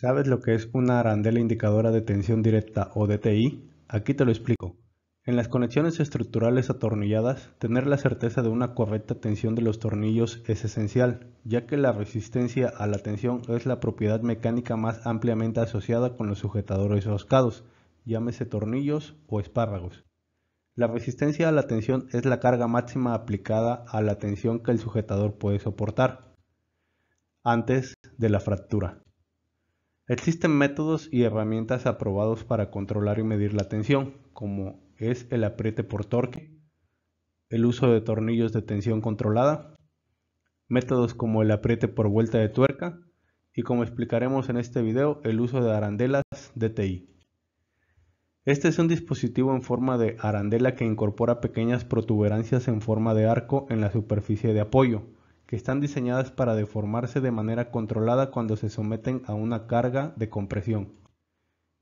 ¿Sabes lo que es una arandela indicadora de tensión directa o DTI? Aquí te lo explico. En las conexiones estructurales atornilladas, tener la certeza de una correcta tensión de los tornillos es esencial, ya que la resistencia a la tensión es la propiedad mecánica más ampliamente asociada con los sujetadores roscados, llámese tornillos o espárragos. La resistencia a la tensión es la carga máxima aplicada a la tensión que el sujetador puede soportar antes de la fractura. Existen métodos y herramientas aprobados para controlar y medir la tensión, como es el apriete por torque, el uso de tornillos de tensión controlada, métodos como el apriete por vuelta de tuerca y como explicaremos en este video, el uso de arandelas DTI. Este es un dispositivo en forma de arandela que incorpora pequeñas protuberancias en forma de arco en la superficie de apoyo, que están diseñadas para deformarse de manera controlada cuando se someten a una carga de compresión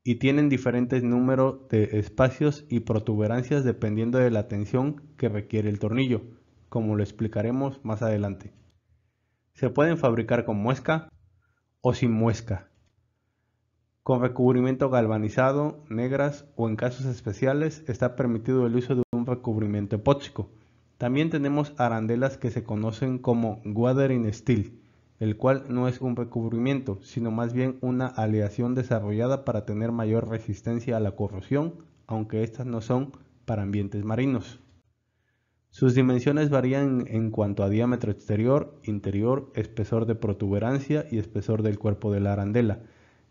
y tienen diferentes números de espacios y protuberancias dependiendo de la tensión que requiere el tornillo, como lo explicaremos más adelante. Se pueden fabricar con muesca o sin muesca, con recubrimiento galvanizado, negras o en casos especiales está permitido el uso de un recubrimiento epóxico, también tenemos arandelas que se conocen como Wuthering Steel, el cual no es un recubrimiento, sino más bien una aleación desarrollada para tener mayor resistencia a la corrosión, aunque estas no son para ambientes marinos. Sus dimensiones varían en cuanto a diámetro exterior, interior, espesor de protuberancia y espesor del cuerpo de la arandela,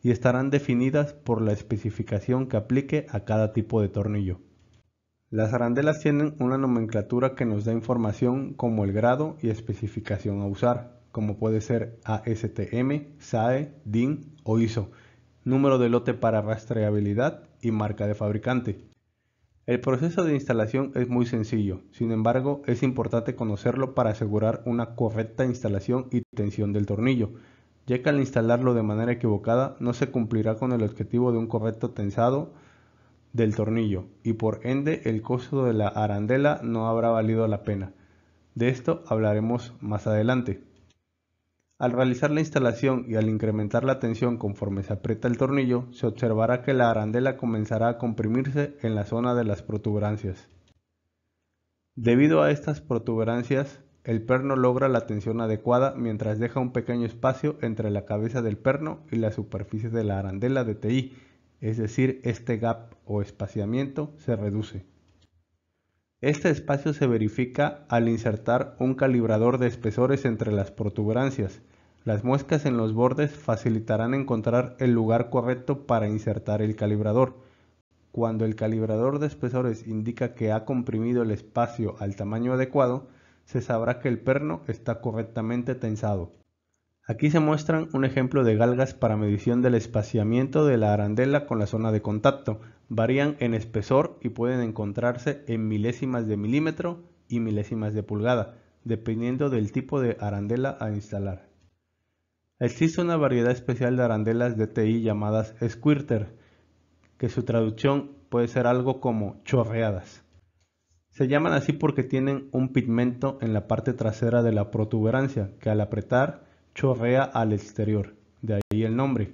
y estarán definidas por la especificación que aplique a cada tipo de tornillo. Las arandelas tienen una nomenclatura que nos da información como el grado y especificación a usar, como puede ser ASTM, SAE, DIN o ISO, número de lote para rastreabilidad y marca de fabricante. El proceso de instalación es muy sencillo, sin embargo es importante conocerlo para asegurar una correcta instalación y tensión del tornillo, ya que al instalarlo de manera equivocada no se cumplirá con el objetivo de un correcto tensado del tornillo y por ende el costo de la arandela no habrá valido la pena. De esto hablaremos más adelante. Al realizar la instalación y al incrementar la tensión conforme se aprieta el tornillo, se observará que la arandela comenzará a comprimirse en la zona de las protuberancias. Debido a estas protuberancias, el perno logra la tensión adecuada mientras deja un pequeño espacio entre la cabeza del perno y la superficie de la arandela de TI, es decir, este gap o espaciamiento se reduce. Este espacio se verifica al insertar un calibrador de espesores entre las protuberancias. Las muescas en los bordes facilitarán encontrar el lugar correcto para insertar el calibrador. Cuando el calibrador de espesores indica que ha comprimido el espacio al tamaño adecuado, se sabrá que el perno está correctamente tensado. Aquí se muestran un ejemplo de galgas para medición del espaciamiento de la arandela con la zona de contacto. Varían en espesor y pueden encontrarse en milésimas de milímetro y milésimas de pulgada, dependiendo del tipo de arandela a instalar. Existe una variedad especial de arandelas DTI llamadas squirter, que su traducción puede ser algo como chorreadas. Se llaman así porque tienen un pigmento en la parte trasera de la protuberancia, que al apretar chorrea al exterior, de ahí el nombre,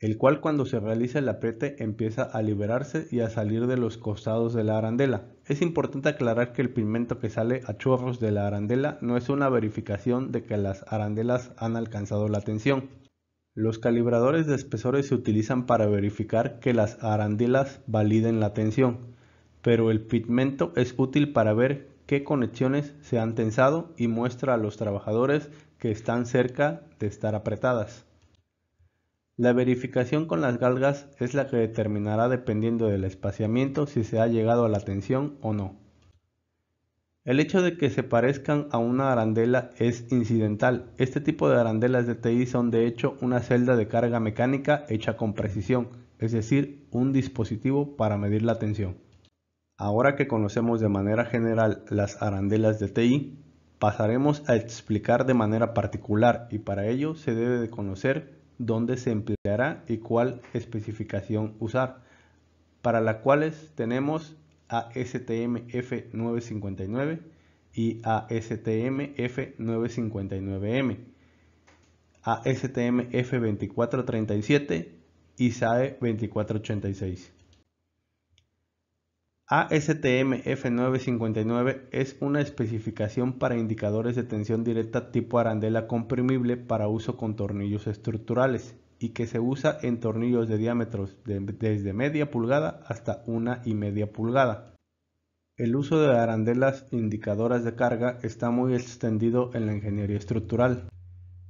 el cual cuando se realiza el apriete empieza a liberarse y a salir de los costados de la arandela. Es importante aclarar que el pigmento que sale a chorros de la arandela no es una verificación de que las arandelas han alcanzado la tensión. Los calibradores de espesores se utilizan para verificar que las arandelas validen la tensión, pero el pigmento es útil para ver qué conexiones se han tensado y muestra a los trabajadores que están cerca de estar apretadas. La verificación con las galgas es la que determinará dependiendo del espaciamiento si se ha llegado a la tensión o no. El hecho de que se parezcan a una arandela es incidental. Este tipo de arandelas de TI son de hecho una celda de carga mecánica hecha con precisión, es decir, un dispositivo para medir la tensión. Ahora que conocemos de manera general las arandelas de TI, pasaremos a explicar de manera particular y para ello se debe de conocer dónde se empleará y cuál especificación usar, para las cuales tenemos ASTM f 959 y ASTM f 959M, ASTM f 2437 y SAE 2486. ASTM F959 es una especificación para indicadores de tensión directa tipo arandela comprimible para uso con tornillos estructurales y que se usa en tornillos de diámetros desde media pulgada hasta una y media pulgada. El uso de arandelas indicadoras de carga está muy extendido en la ingeniería estructural.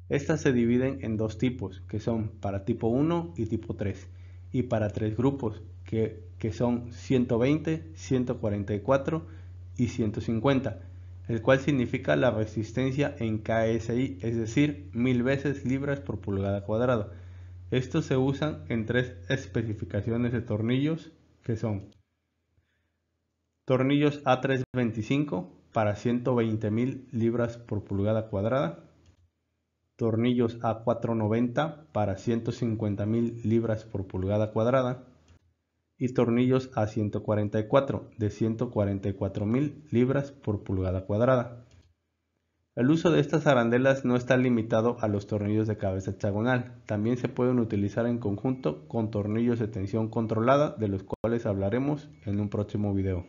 Estas se dividen en dos tipos, que son para tipo 1 y tipo 3, y para tres grupos, que que son 120, 144 y 150, el cual significa la resistencia en KSI, es decir, mil veces libras por pulgada cuadrada. Estos se usan en tres especificaciones de tornillos que son tornillos A325 para 120.000 libras por pulgada cuadrada, tornillos A490 para 150.000 libras por pulgada cuadrada, y tornillos A144 de 144.000 libras por pulgada cuadrada. El uso de estas arandelas no está limitado a los tornillos de cabeza hexagonal, también se pueden utilizar en conjunto con tornillos de tensión controlada de los cuales hablaremos en un próximo video.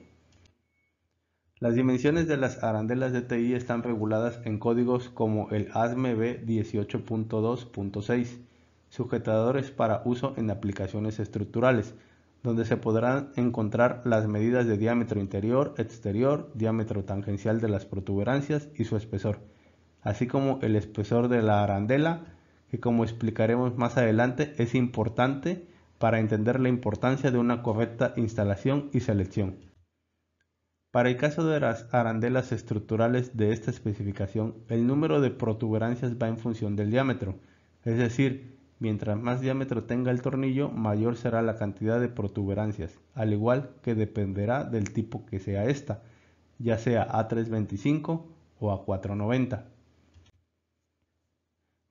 Las dimensiones de las arandelas de TI están reguladas en códigos como el ASME B18.2.6, sujetadores para uso en aplicaciones estructurales, donde se podrán encontrar las medidas de diámetro interior, exterior, diámetro tangencial de las protuberancias y su espesor, así como el espesor de la arandela, que como explicaremos más adelante es importante para entender la importancia de una correcta instalación y selección. Para el caso de las arandelas estructurales de esta especificación, el número de protuberancias va en función del diámetro, es decir, Mientras más diámetro tenga el tornillo, mayor será la cantidad de protuberancias, al igual que dependerá del tipo que sea esta, ya sea A325 o A490.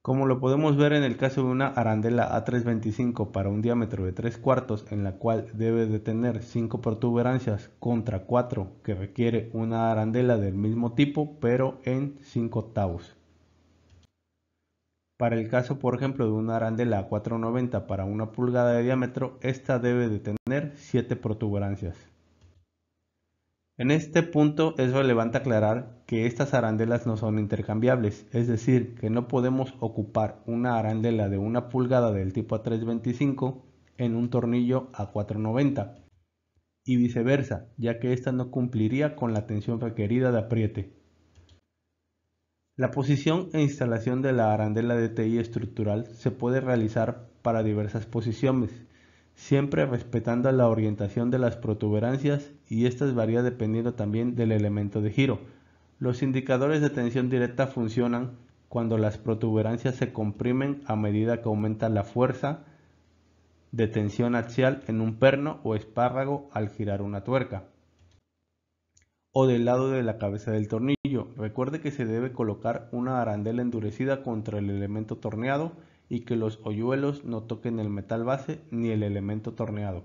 Como lo podemos ver en el caso de una arandela A325 para un diámetro de 3 cuartos en la cual debe de tener 5 protuberancias contra 4 que requiere una arandela del mismo tipo pero en 5 octavos. Para el caso, por ejemplo, de una arandela a 4,90 para una pulgada de diámetro, esta debe de tener 7 protuberancias. En este punto es relevante aclarar que estas arandelas no son intercambiables, es decir, que no podemos ocupar una arandela de una pulgada del tipo A325 en un tornillo A490 y viceversa, ya que esta no cumpliría con la tensión requerida de apriete. La posición e instalación de la arandela de TI estructural se puede realizar para diversas posiciones, siempre respetando la orientación de las protuberancias y estas varía dependiendo también del elemento de giro. Los indicadores de tensión directa funcionan cuando las protuberancias se comprimen a medida que aumenta la fuerza de tensión axial en un perno o espárrago al girar una tuerca o del lado de la cabeza del tornillo. Recuerde que se debe colocar una arandela endurecida contra el elemento torneado y que los hoyuelos no toquen el metal base ni el elemento torneado.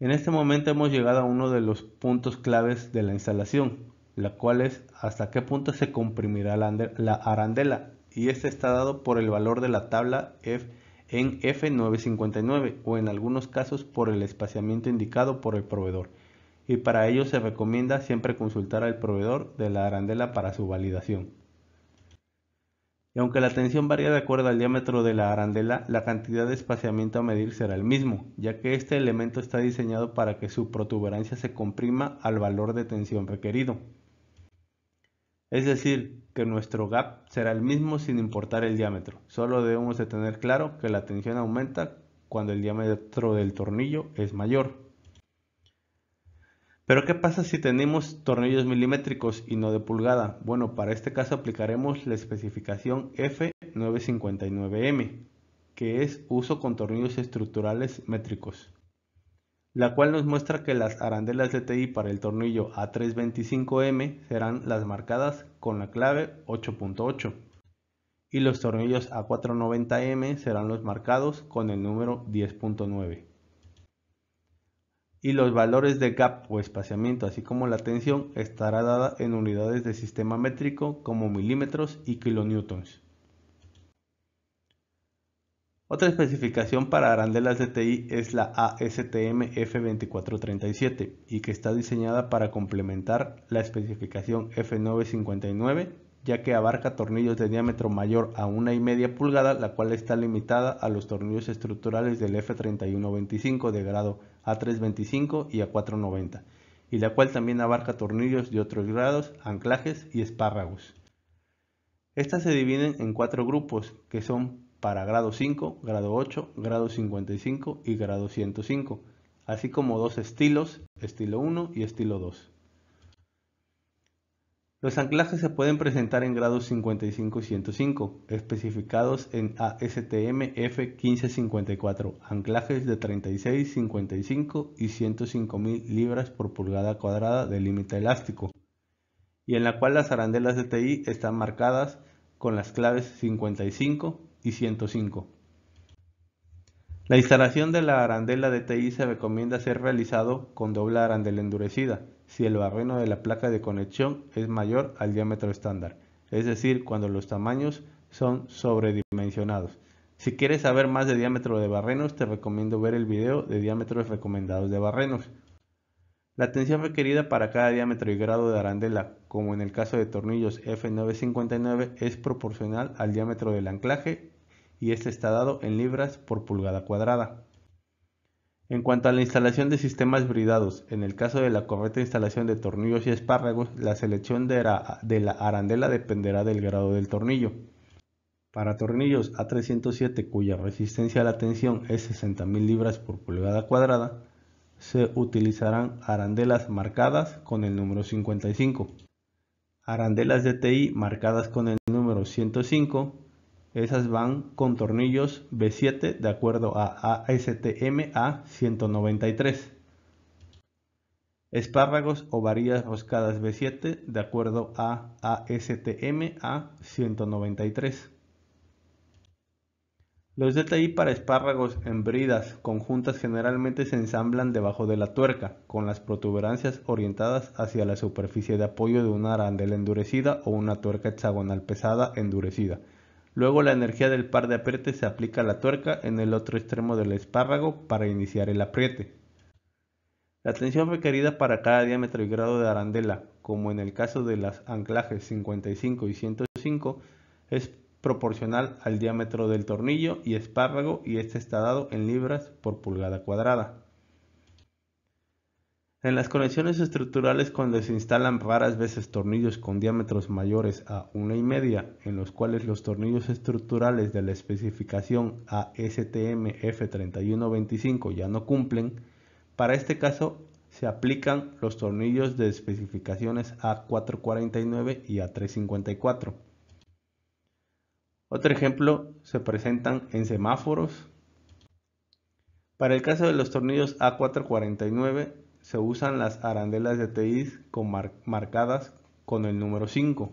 En este momento hemos llegado a uno de los puntos claves de la instalación, la cual es hasta qué punto se comprimirá la arandela y este está dado por el valor de la tabla F en F959 o en algunos casos por el espaciamiento indicado por el proveedor y para ello se recomienda siempre consultar al proveedor de la arandela para su validación. Y aunque la tensión varía de acuerdo al diámetro de la arandela, la cantidad de espaciamiento a medir será el mismo, ya que este elemento está diseñado para que su protuberancia se comprima al valor de tensión requerido. Es decir, que nuestro gap será el mismo sin importar el diámetro, solo debemos de tener claro que la tensión aumenta cuando el diámetro del tornillo es mayor. Pero ¿qué pasa si tenemos tornillos milimétricos y no de pulgada? Bueno, para este caso aplicaremos la especificación F959M, que es uso con tornillos estructurales métricos, la cual nos muestra que las arandelas de TI para el tornillo A325M serán las marcadas con la clave 8.8 y los tornillos A490M serán los marcados con el número 10.9 y los valores de gap o espaciamiento, así como la tensión, estará dada en unidades de sistema métrico como milímetros y kilonewtons. Otra especificación para arandelas TI es la ASTM F2437 y que está diseñada para complementar la especificación F959 ya que abarca tornillos de diámetro mayor a una y media pulgada la cual está limitada a los tornillos estructurales del F3125 de grado a 3.25 y a 4.90, y la cual también abarca tornillos de otros grados, anclajes y espárragos. Estas se dividen en cuatro grupos, que son para grado 5, grado 8, grado 55 y grado 105, así como dos estilos, estilo 1 y estilo 2. Los anclajes se pueden presentar en grados 55 y 105, especificados en ASTM F1554, anclajes de 36, 55 y 105.000 libras por pulgada cuadrada de límite elástico, y en la cual las arandelas de TI están marcadas con las claves 55 y 105. La instalación de la arandela de TI se recomienda ser realizado con doble arandela endurecida, si el barreno de la placa de conexión es mayor al diámetro estándar, es decir, cuando los tamaños son sobredimensionados. Si quieres saber más de diámetro de barrenos, te recomiendo ver el video de diámetros recomendados de barrenos. La tensión requerida para cada diámetro y grado de arandela, como en el caso de tornillos F959, es proporcional al diámetro del anclaje y este está dado en libras por pulgada cuadrada. En cuanto a la instalación de sistemas bridados, en el caso de la correcta instalación de tornillos y espárragos, la selección de la, arandela dependerá del grado del tornillo. Para tornillos A307 cuya resistencia a la tensión es 60.000 libras por pulgada cuadrada, se utilizarán arandelas marcadas con el número 55, arandelas Ti marcadas con el número 105 esas van con tornillos B7 de acuerdo a ASTM A193. Espárragos o varillas roscadas B7 de acuerdo a ASTM A193. Los DTI para espárragos en bridas conjuntas generalmente se ensamblan debajo de la tuerca, con las protuberancias orientadas hacia la superficie de apoyo de una arandela endurecida o una tuerca hexagonal pesada endurecida. Luego la energía del par de apriete se aplica a la tuerca en el otro extremo del espárrago para iniciar el apriete. La tensión requerida para cada diámetro y grado de arandela, como en el caso de los anclajes 55 y 105, es proporcional al diámetro del tornillo y espárrago y este está dado en libras por pulgada cuadrada. En las conexiones estructurales cuando se instalan raras veces tornillos con diámetros mayores a una y media, en los cuales los tornillos estructurales de la especificación ASTM F3125 ya no cumplen, para este caso se aplican los tornillos de especificaciones A449 y A354. Otro ejemplo se presentan en semáforos. Para el caso de los tornillos A449, se usan las arandelas de TIs marcadas con el número 5.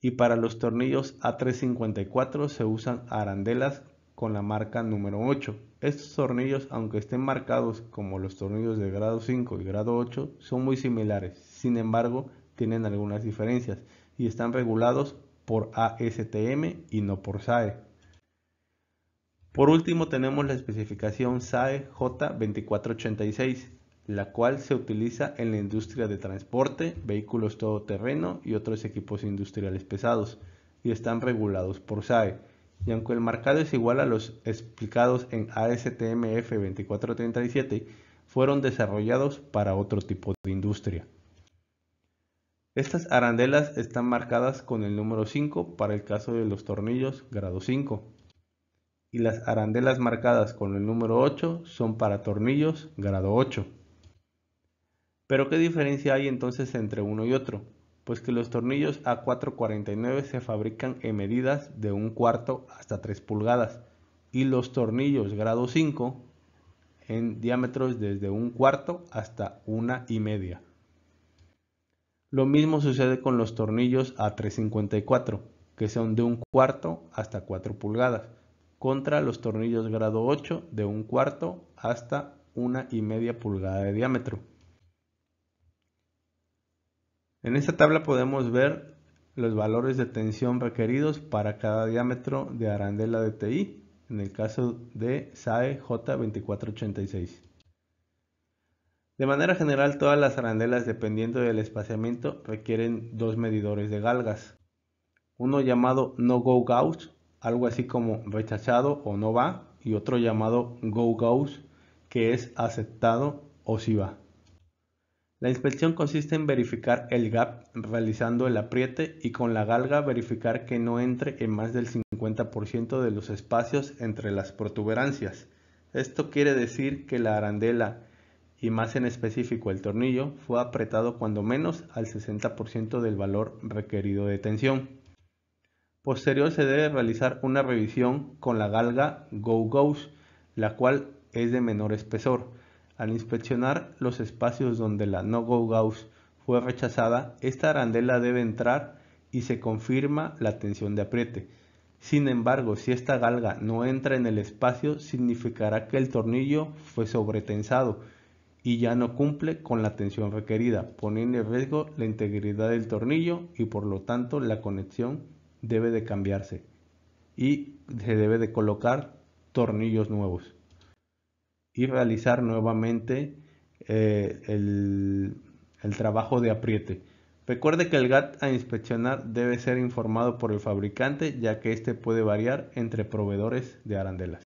Y para los tornillos A354 se usan arandelas con la marca número 8. Estos tornillos, aunque estén marcados como los tornillos de grado 5 y grado 8, son muy similares. Sin embargo, tienen algunas diferencias y están regulados por ASTM y no por SAE. Por último tenemos la especificación SAE J2486, la cual se utiliza en la industria de transporte, vehículos todoterreno y otros equipos industriales pesados, y están regulados por SAE. Y aunque el marcado es igual a los explicados en ASTM F2437, fueron desarrollados para otro tipo de industria. Estas arandelas están marcadas con el número 5 para el caso de los tornillos grado 5 y las arandelas marcadas con el número 8 son para tornillos grado 8. Pero ¿qué diferencia hay entonces entre uno y otro? Pues que los tornillos A449 se fabrican en medidas de 1 cuarto hasta 3 pulgadas y los tornillos grado 5 en diámetros desde 1 cuarto hasta una y media. Lo mismo sucede con los tornillos A354, que son de 1 cuarto hasta 4 pulgadas, contra los tornillos grado 8 de un cuarto hasta una y media pulgada de diámetro. En esta tabla podemos ver los valores de tensión requeridos para cada diámetro de arandela de TI, en el caso de SAE J2486. De manera general, todas las arandelas, dependiendo del espaciamiento, requieren dos medidores de galgas, uno llamado no-go gauge algo así como rechazado o no va, y otro llamado go-goes, que es aceptado o si va. La inspección consiste en verificar el gap realizando el apriete y con la galga verificar que no entre en más del 50% de los espacios entre las protuberancias. Esto quiere decir que la arandela y más en específico el tornillo fue apretado cuando menos al 60% del valor requerido de tensión. Posterior se debe realizar una revisión con la galga Go-Go's, la cual es de menor espesor. Al inspeccionar los espacios donde la no go gauss fue rechazada, esta arandela debe entrar y se confirma la tensión de apriete. Sin embargo, si esta galga no entra en el espacio, significará que el tornillo fue sobretensado y ya no cumple con la tensión requerida, poniendo en riesgo la integridad del tornillo y por lo tanto la conexión debe de cambiarse y se debe de colocar tornillos nuevos y realizar nuevamente eh, el, trabajo de apriete. Recuerde que el GAT a inspeccionar debe ser informado por el fabricante ya que este puede variar entre proveedores de arandelas.